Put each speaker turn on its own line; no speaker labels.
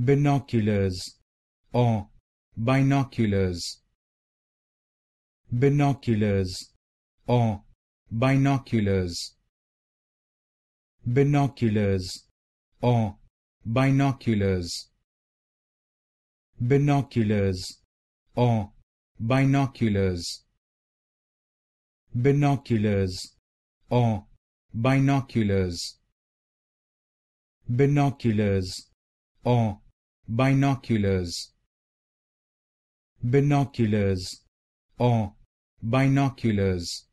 binoculars or binoculars binoculars or binoculars binoculars or binoculars binoculars or binoculars binoculars or binoculars binoculars or binoculars binoculars or binoculars